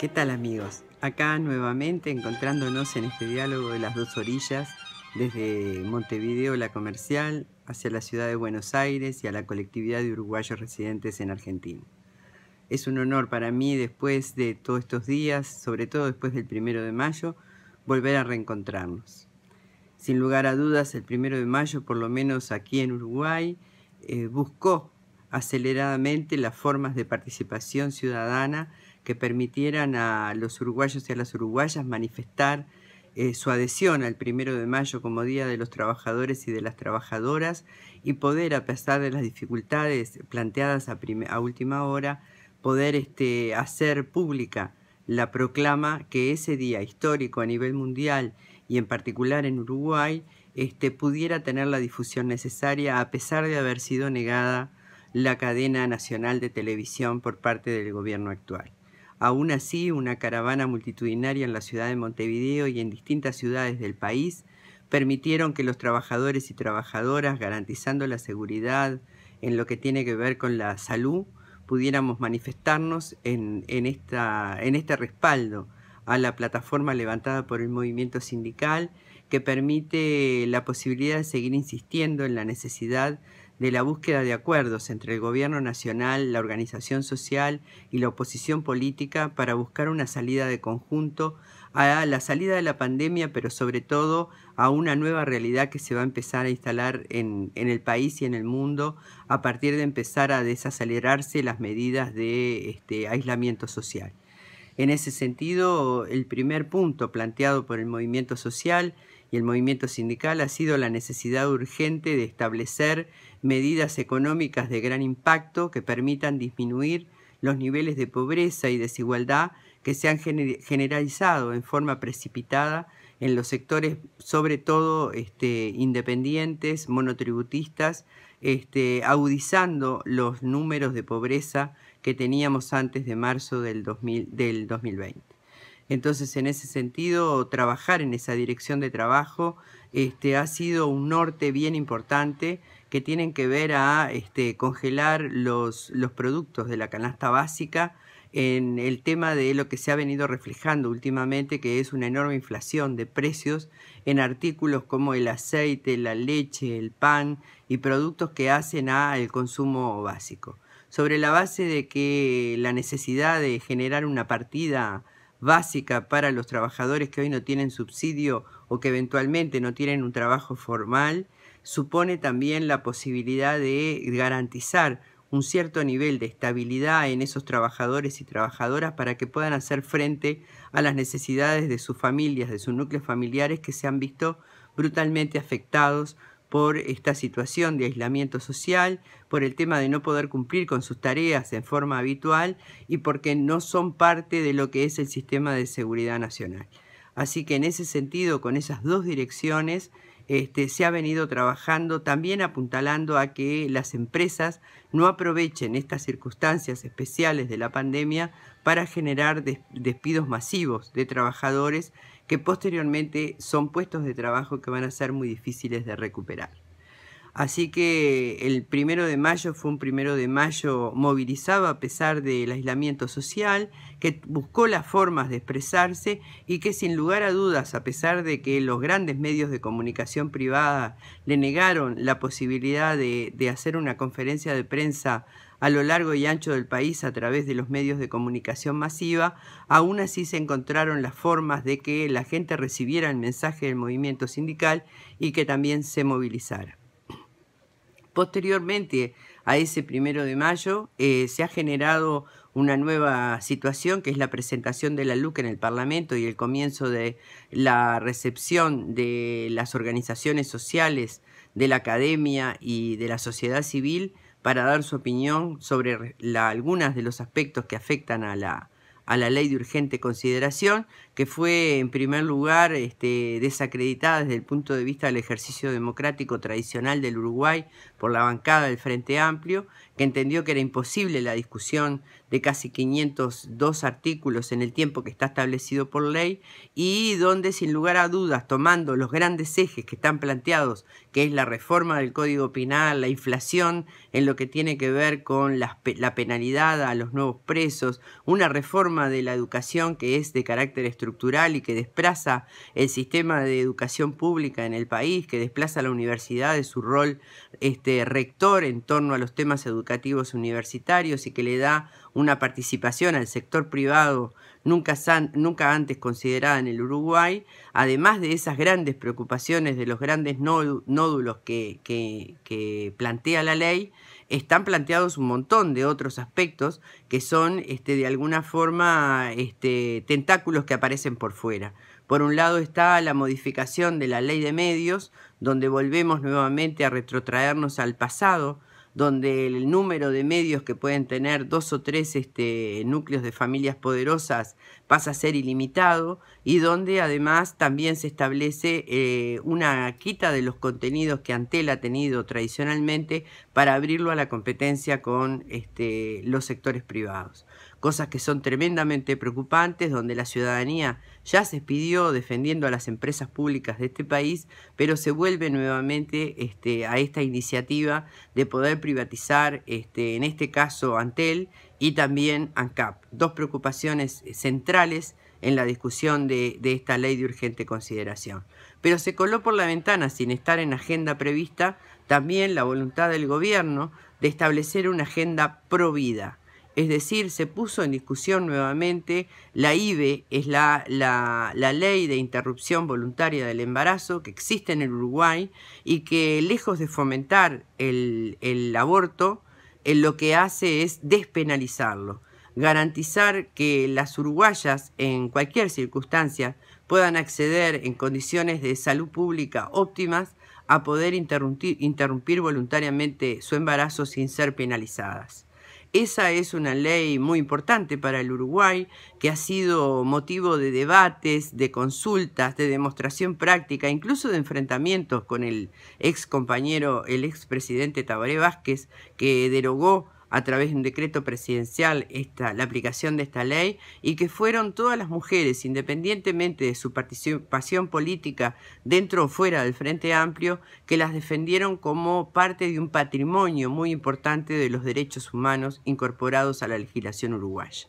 ¿Qué tal amigos? Acá nuevamente encontrándonos en este diálogo de las dos orillas, desde Montevideo, la comercial, hacia la ciudad de Buenos Aires y a la colectividad de uruguayos residentes en Argentina. Es un honor para mí, después de todos estos días, sobre todo después del primero de mayo, volver a reencontrarnos. Sin lugar a dudas, el primero de mayo, por lo menos aquí en Uruguay, eh, buscó aceleradamente las formas de participación ciudadana que permitieran a los uruguayos y a las uruguayas manifestar eh, su adhesión al primero de mayo como Día de los Trabajadores y de las Trabajadoras y poder, a pesar de las dificultades planteadas a, a última hora, poder este, hacer pública la proclama que ese día histórico a nivel mundial y en particular en Uruguay este, pudiera tener la difusión necesaria a pesar de haber sido negada la cadena nacional de televisión por parte del gobierno actual. Aún así, una caravana multitudinaria en la ciudad de Montevideo y en distintas ciudades del país permitieron que los trabajadores y trabajadoras, garantizando la seguridad en lo que tiene que ver con la salud, pudiéramos manifestarnos en, esta, en este respaldo a la plataforma levantada por el movimiento sindical que permite la posibilidad de seguir insistiendo en la necesidad de la búsqueda de acuerdos entre el gobierno nacional, la organización social y la oposición política para buscar una salida de conjunto a la salida de la pandemia, pero sobre todo a una nueva realidad que se va a empezar a instalar en, el país y en el mundo a partir de empezar a desacelerarse las medidas de este, aislamiento social. En ese sentido, el primer punto planteado por el movimiento social y el movimiento sindical ha sido la necesidad urgente de establecer medidas económicas de gran impacto que permitan disminuir los niveles de pobreza y desigualdad que se han generalizado en forma precipitada en los sectores, sobre todo este, independientes, monotributistas, este, los números de pobreza que teníamos antes de marzo del, del 2020. Entonces, en ese sentido, trabajar en esa dirección de trabajo este, ha sido un norte bien importante que tienen que ver a este, congelar los, los productos de la canasta básica en el tema de lo que se ha venido reflejando últimamente, que es una enorme inflación de precios en artículos como el aceite, la leche, el pan y productos que hacen al consumo básico. Sobre la base de que la necesidad de generar una partida básica para los trabajadores que hoy no tienen subsidio o que eventualmente no tienen un trabajo formal, supone también la posibilidad de garantizar un cierto nivel de estabilidad en esos trabajadores y trabajadoras para que puedan hacer frente a las necesidades de sus familias, de sus núcleos familiares que se han visto brutalmente afectados por esta situación de aislamiento social, por el tema de no poder cumplir con sus tareas en forma habitual y porque no son parte de lo que es el sistema de seguridad nacional. Así que en ese sentido, con esas dos direcciones, este, se ha venido trabajando también apuntalando a que las empresas no aprovechen estas circunstancias especiales de la pandemia para generar despidos masivos de trabajadores que posteriormente son puestos de trabajo que van a ser muy difíciles de recuperar. Así que el primero de mayo fue un primero de mayo movilizado a pesar del aislamiento social, que buscó las formas de expresarse y que sin lugar a dudas, a pesar de que los grandes medios de comunicación privada le negaron la posibilidad de, de hacer una conferencia de prensa a lo largo y ancho del país a través de los medios de comunicación masiva, aún así se encontraron las formas de que la gente recibiera el mensaje del movimiento sindical y que también se movilizara. Posteriormente a ese primero de mayo eh, se ha generado una nueva situación que es la presentación de la LUC en el Parlamento y el comienzo de la recepción de las organizaciones sociales, de la academia y de la sociedad civil para dar su opinión sobre la, algunos de los aspectos que afectan a la, a la ley de urgente consideración, que fue en primer lugar este, desacreditada desde el punto de vista del ejercicio democrático tradicional del Uruguay por la bancada del Frente Amplio que entendió que era imposible la discusión de casi 502 artículos en el tiempo que está establecido por ley y donde sin lugar a dudas, tomando los grandes ejes que están planteados, que es la reforma del Código Penal, la inflación en lo que tiene que ver con la, la penalidad a los nuevos presos, una reforma de la educación que es de carácter estructural y que desplaza el sistema de educación pública en el país, que desplaza a la universidad de su rol este rector en torno a los temas educativos universitarios y que le da una participación al sector privado nunca, nunca antes considerada en el Uruguay, además de esas grandes preocupaciones de los grandes nódulos que, plantea la ley, están planteados un montón de otros aspectos que son este, de alguna forma este, tentáculos que aparecen por fuera. Por un lado está la modificación de la ley de medios, donde volvemos nuevamente a retrotraernos al pasado, donde el número de medios que pueden tener dos o tres este, núcleos de familias poderosas pasa a ser ilimitado y donde además también se establece eh, una quita de los contenidos que Antel ha tenido tradicionalmente para abrirlo a la competencia con este, los sectores privados. Cosas que son tremendamente preocupantes, donde la ciudadanía ya se pidió defendiendo a las empresas públicas de este país, pero se vuelve nuevamente este, a esta iniciativa de poder privatizar, este, en este caso, Antel y también ANCAP, dos preocupaciones eh, centrales en la discusión de, de, esta ley de urgente consideración. Pero se coló por la ventana, sin estar en agenda prevista, también la voluntad del gobierno de establecer una agenda pro vida, es decir, se puso en discusión nuevamente la IVE, es la, ley de interrupción voluntaria del embarazo que existe en el Uruguay y que lejos de fomentar el, aborto, eh, lo que hace es despenalizarlo, garantizar que las uruguayas en cualquier circunstancia puedan acceder en condiciones de salud pública óptimas a poder interrumpir voluntariamente su embarazo sin ser penalizadas. Esa es una ley muy importante para el Uruguay, que ha sido motivo de debates, de consultas, de demostración práctica, incluso de enfrentamientos con el ex compañero, el expresidente Tabaré Vázquez, que derogó a través de un decreto presidencial la aplicación de esta ley y que fueron todas las mujeres, independientemente de su participación política dentro o fuera del Frente Amplio, que las defendieron como parte de un patrimonio muy importante de los derechos humanos incorporados a la legislación uruguaya.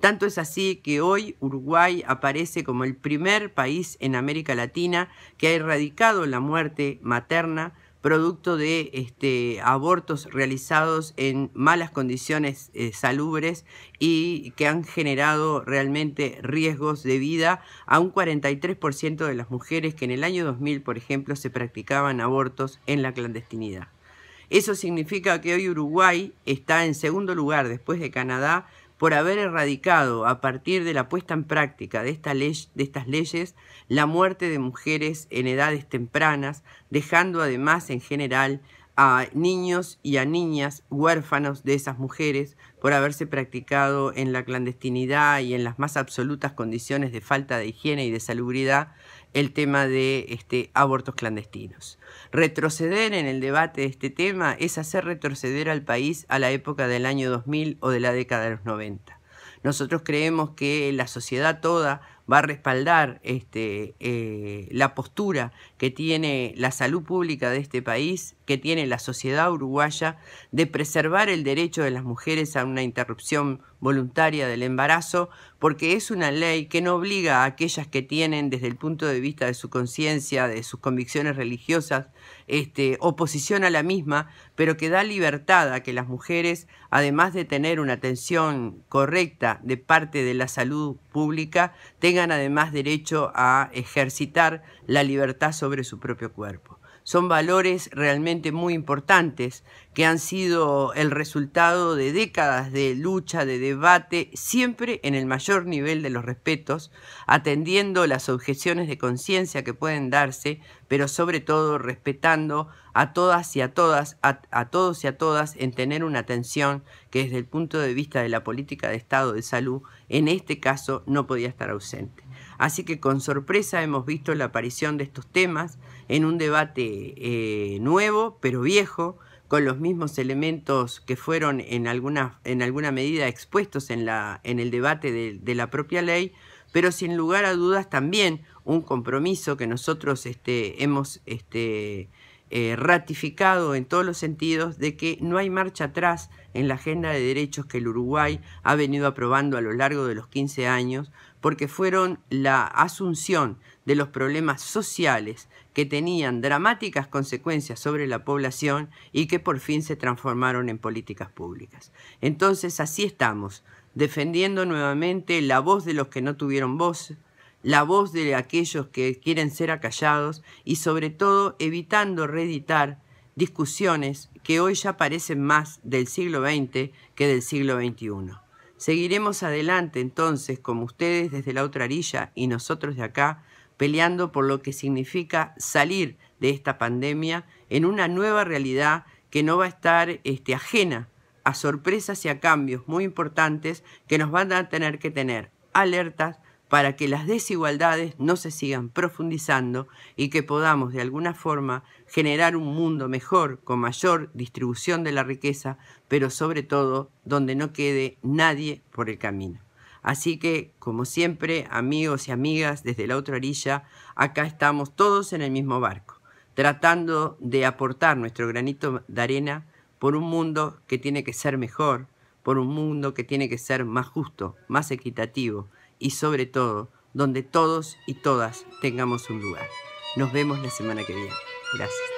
Tanto es así que hoy Uruguay aparece como el primer país en América Latina que ha erradicado la muerte materna producto de este, abortos realizados en malas condiciones eh, salubres y que han generado realmente riesgos de vida a un 43% de las mujeres que en el año 2000, por ejemplo, se practicaban abortos en la clandestinidad. Eso significa que hoy Uruguay está en segundo lugar después de Canadá por haber erradicado a partir de la puesta en práctica de, estas leyes la muerte de mujeres en edades tempranas, dejando además en general a niños y a niñas huérfanos de esas mujeres por haberse practicado en la clandestinidad y en las más absolutas condiciones de falta de higiene y de salubridad el tema de este, abortos clandestinos. Retroceder en el debate de este tema es hacer retroceder al país a la época del año 2000 o de la década de los 90. Nosotros creemos que la sociedad toda va a respaldar este, eh, la postura que tiene la salud pública de este país, que tiene la sociedad uruguaya, de preservar el derecho de las mujeres a una interrupción voluntaria del embarazo, porque es una ley que no obliga a aquellas que tienen, desde el punto de vista de su conciencia, de sus convicciones religiosas, este, oposición a la misma, pero que da libertad a que las mujeres, además de tener una atención correcta de parte de la salud pública, tengan tengan además derecho a ejercitar la libertad sobre su propio cuerpo. Son valores realmente muy importantes que han sido el resultado de décadas de lucha, de debate, siempre en el mayor nivel de los respetos, atendiendo las objeciones de conciencia que pueden darse, pero sobre todo respetando a todas y a todas, a, todos y a todas, en tener una atención que desde el punto de vista de la política de Estado de salud, en este caso, no podía estar ausente. Así que con sorpresa hemos visto la aparición de estos temas en un debate eh, nuevo, pero viejo, con los mismos elementos que fueron en alguna, medida expuestos en, la, en el debate de, la propia ley, pero sin lugar a dudas también un compromiso que nosotros este, hemos este, eh, ratificado en todos los sentidos de que no hay marcha atrás en la agenda de derechos que el Uruguay ha venido aprobando a lo largo de los 15 años, porque fueron la asunción de los problemas sociales que tenían dramáticas consecuencias sobre la población y que por fin se transformaron en políticas públicas. Entonces así estamos, defendiendo nuevamente la voz de los que no tuvieron voz, la voz de aquellos que quieren ser acallados y sobre todo evitando reeditar discusiones que hoy ya parecen más del siglo XX que del siglo XXI. Seguiremos adelante entonces, como ustedes desde la otra orilla y nosotros de acá, peleando por lo que significa salir de esta pandemia en una nueva realidad que no va a estar este, ajena a sorpresas y a cambios muy importantes que nos van a tener que tener alertas, para que las desigualdades no se sigan profundizando y que podamos de alguna forma generar un mundo mejor, con mayor distribución de la riqueza, pero sobre todo donde no quede nadie por el camino. Así que, como siempre, amigos y amigas desde la otra orilla, acá estamos todos en el mismo barco, tratando de aportar nuestro granito de arena por un mundo que tiene que ser mejor, por un mundo que tiene que ser más justo, más equitativo, y sobre todo donde todos y todas tengamos un lugar. Nos vemos la semana que viene. Gracias.